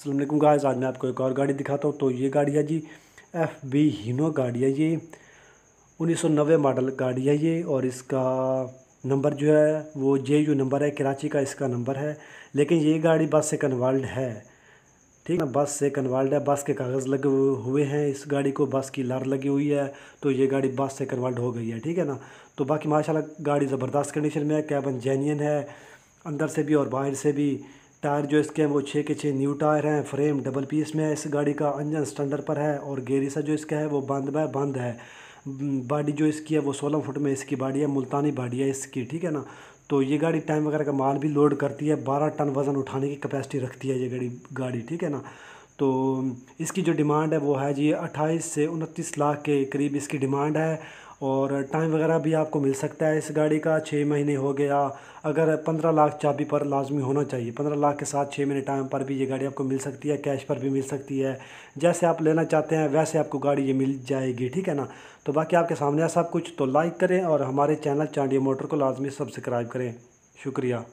Aslam guys आज मैं आपको एक और गाड़ी दिखाता हूँ तो ये गाड़ी है जी एफ बी हीनो गाड़ी है ये 1990 मॉडल गाड़ी है ये और इसका नंबर जो है वो जे यू नंबर है कराची का इसका नंबर है लेकिन ये गाड़ी बस से कन्वर्ल्ड है ठीक है बस से कन्वर्ल्ड है बस के कागज़ लगे हुए हैं इस गाड़ी को बस की लार लगी हुई है तो ये गाड़ी बस से कन्वर्ल्ड हो गई है ठीक है ना तो बाकी माशाला गाड़ी ज़बरदस्त कंडीशन में है कैबन जेन्यन है अंदर से भी और बाहर से भी टायर जो इसके हैं वो छः के छः न्यू टायर हैं फ्रेम डबल पीस में है इस गाड़ी का इंजन स्टैंडर्ड पर है और गेरिसा जो इसका है वो बंद बाय बंद है बाडी जो इसकी है वो सोलह फुट में इसकी बाडी है मुल्तानी बाडी है इसकी ठीक है ना तो ये गाड़ी टाइम वगैरह का माल भी लोड करती है बारह टन वज़न उठाने की कैपेसिटी रखती है ये गाड़ी गाड़ी ठीक है ना तो इसकी जो डिमांड है वो है जी अट्ठाईस से उनतीस लाख के करीब इसकी डिमांड है और टाइम वगैरह भी आपको मिल सकता है इस गाड़ी का छः महीने हो गया अगर पंद्रह लाख चाबी पर लाजमी होना चाहिए पंद्रह लाख के साथ छः महीने टाइम पर भी ये गाड़ी आपको मिल सकती है कैश पर भी मिल सकती है जैसे आप लेना चाहते हैं वैसे आपको गाड़ी ये मिल जाएगी ठीक है ना तो बाकी आपके सामने आया सब कुछ तो लाइक करें और हमारे चैनल चांडिया मोटर को लाजमी सब्सक्राइब करें शुक्रिया